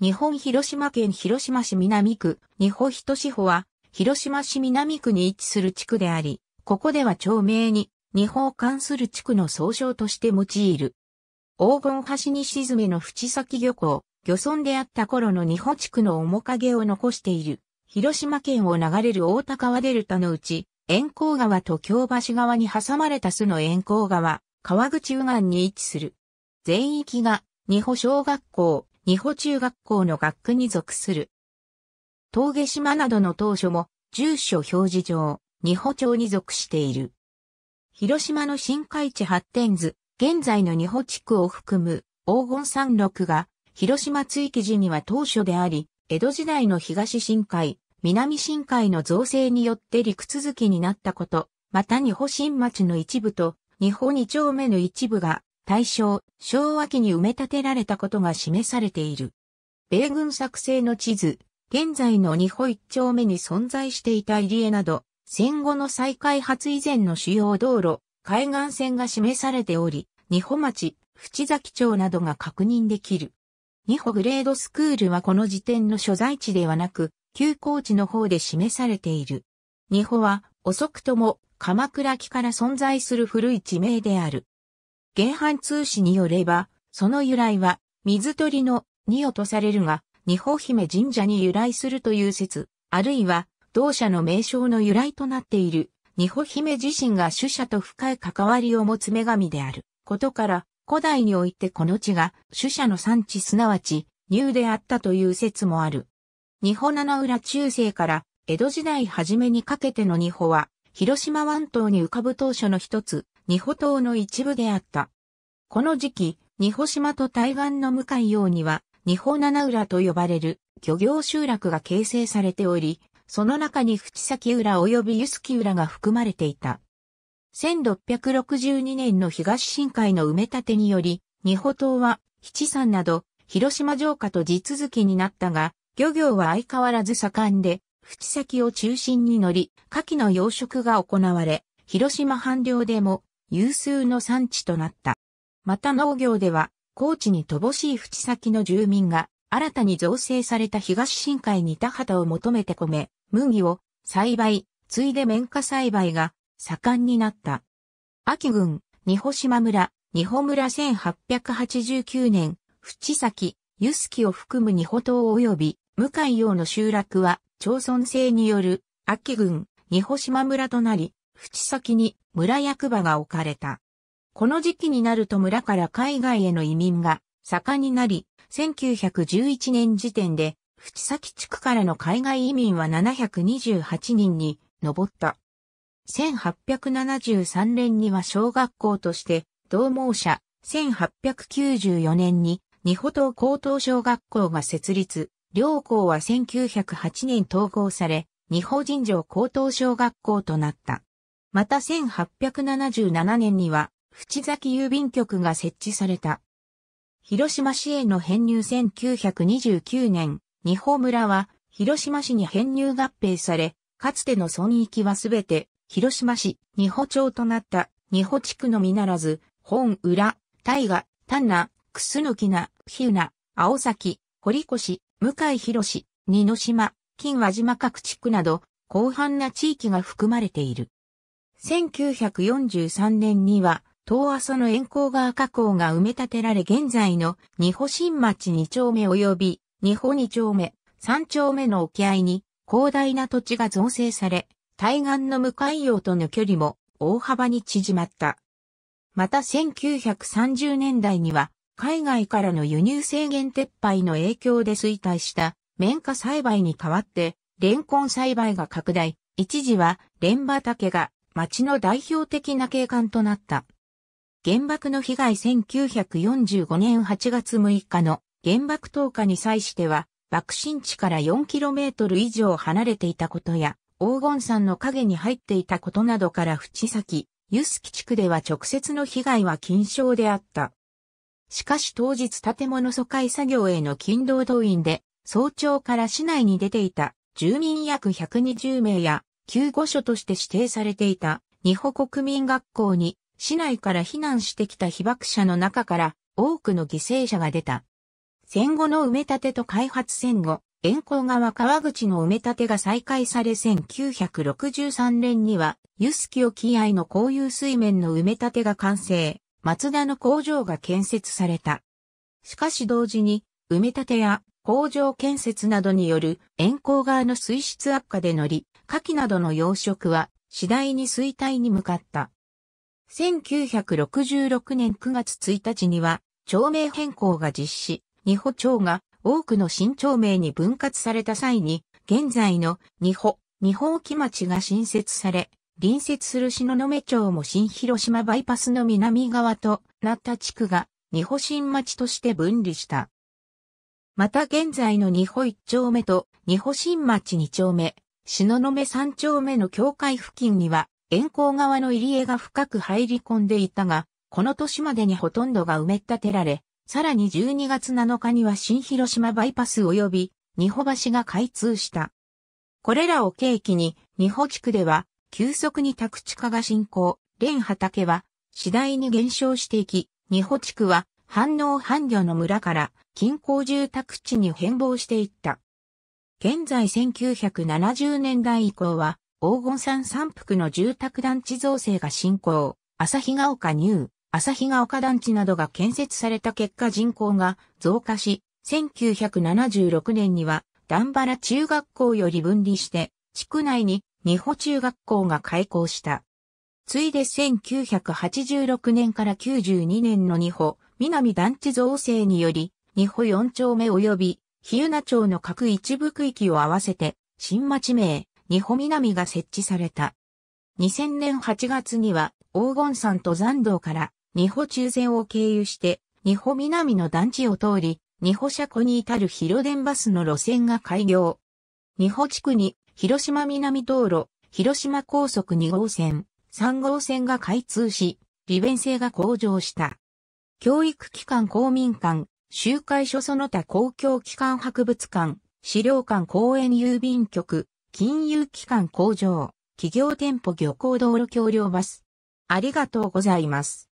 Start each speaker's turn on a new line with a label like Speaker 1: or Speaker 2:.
Speaker 1: 日本広島県広島市南区、日本人志保は、広島市南区に位置する地区であり、ここでは町名に、日本関する地区の総称として用いる。黄金橋に沈めの淵崎漁港、漁村であった頃の日本地区の面影を残している、広島県を流れる大田川デルタのうち、沿江川と京橋川に挟まれた巣の沿江川、川口右岸に位置する。全域が、日本小学校、日保中学校の学区に属する。峠島などの当初も、住所表示上、日保町に属している。広島の新海地発展図、現在の日保地区を含む黄金山麓が、広島追記時には当初であり、江戸時代の東新海、南新海の造成によって陸続きになったこと、また日保新町の一部と、日本二丁目の一部が大正、昭和期に埋め立てられたことが示されている。米軍作成の地図、現在の日本一丁目に存在していた入江など、戦後の再開発以前の主要道路、海岸線が示されており、日保町、淵崎町などが確認できる。日本グレードスクールはこの時点の所在地ではなく、旧高地の方で示されている。日本は遅くとも鎌倉期から存在する古い地名である。原版通史によれば、その由来は、水鳥のに落とされるが、ニホ姫神社に由来するという説、あるいは、同社の名称の由来となっている、ニホ姫自身が主者と深い関わりを持つ女神であることから、古代においてこの地が主者の産地すなわち、ニューであったという説もある。ニホ七浦中世から江戸時代初めにかけてのニホは、広島湾島に浮かぶ当初の一つ、二保島の一部であった。この時期、二保島と対岸の向かいようには、二保七浦と呼ばれる漁業集落が形成されており、その中に淵崎浦及び湯月浦が含まれていた。1662年の東深海の埋め立てにより、二保島は七山など広島城下と地続きになったが、漁業は相変わらず盛んで、淵崎を中心に乗り、牡蠣の養殖が行われ、広島半量でも有数の産地となった。また農業では、高地に乏しい淵先の住民が、新たに造成された東深海に田畑を求めて米、麦を栽培、ついで綿花栽培が盛んになった。秋郡、二保島村、二保村1889年、淵先、ユスキを含む二保島及び、向井洋の集落は、町村制による、秋郡、二保島村となり、淵先に村役場が置かれた。この時期になると村から海外への移民が盛んになり、1911年時点で、淵先地区からの海外移民は728人に上った。1873年には小学校として、同盟者、1894年に、二本島高等小学校が設立、両校は1908年統合され、二本尋常高等小学校となった。また1877年には、淵崎郵便局が設置された。広島市への編入1929年、二宝村は、広島市に編入合併され、かつての村域はすべて、広島市、二宝町となった、二宝地区のみならず、本浦、大河、丹那、楠木名、日浦、青崎、堀越、向井広市、二の島、金和島各地区など、広範な地域が含まれている。1943年には、東阿蘇の沿光川河口が埋め立てられ現在の二保新町二丁目及び二保二丁目、三丁目の沖合に広大な土地が造成され、対岸の向かい洋との距離も大幅に縮まった。また1930年代には海外からの輸入制限撤廃の影響で衰退した綿花栽培に代わってレンコン栽培が拡大、一時はレン畑が町の代表的な景観となった。原爆の被害1945年8月6日の原爆投下に際しては、爆心地から 4km 以上離れていたことや、黄金山の影に入っていたことなどから淵先、ユスキ地区では直接の被害は禁傷であった。しかし当日建物疎開作業への勤労動員で、早朝から市内に出ていた住民約120名や救護所として指定されていた、日本国民学校に、市内から避難してきた被爆者の中から多くの犠牲者が出た。戦後の埋め立てと開発戦後、沿光川川口の埋め立てが再開され1963年には、ユスキ沖合の公有水面の埋め立てが完成、松田の工場が建設された。しかし同時に、埋め立てや工場建設などによる沿光川の水質悪化で乗り、牡蠣などの養殖は次第に衰退に向かった。1966年9月1日には、町名変更が実施、二保町が多くの新町名に分割された際に、現在の二保、二保木町が新設され、隣接する篠目町も新広島バイパスの南側となった地区が二保新町として分離した。また現在の二保一丁目と二保新町二丁目、の目三丁目の境界付近には、遠行側の入り江が深く入り込んでいたが、この年までにほとんどが埋め立てられ、さらに12月7日には新広島バイパス及び、二保橋が開通した。これらを契機に、二保地区では、急速に宅地化が進行、蓮畑は、次第に減少していき、二保地区は、反応反魚の村から、近郊住宅地に変貌していった。現在1970年代以降は、黄金山山腹の住宅団地造成が進行、朝日が丘ニュー、日が丘団地などが建設された結果人口が増加し、1976年には、段原中学校より分離して、地区内に二保中学校が開校した。ついで1986年から92年の二保、南団地造成により、二保四丁目及び日向町の各一部区域を合わせて、新町名、二保南が設置された。2000年8月には、黄金山と山道から二保中禅を経由して、二保南の団地を通り、二保車庫に至る広電バスの路線が開業。二保地区に、広島南道路、広島高速2号線、3号線が開通し、利便性が向上した。教育機関公民館、集会所その他公共機関博物館、資料館公園郵便局、金融機関工場、企業店舗漁港道路橋梁バス。ありがとうございます。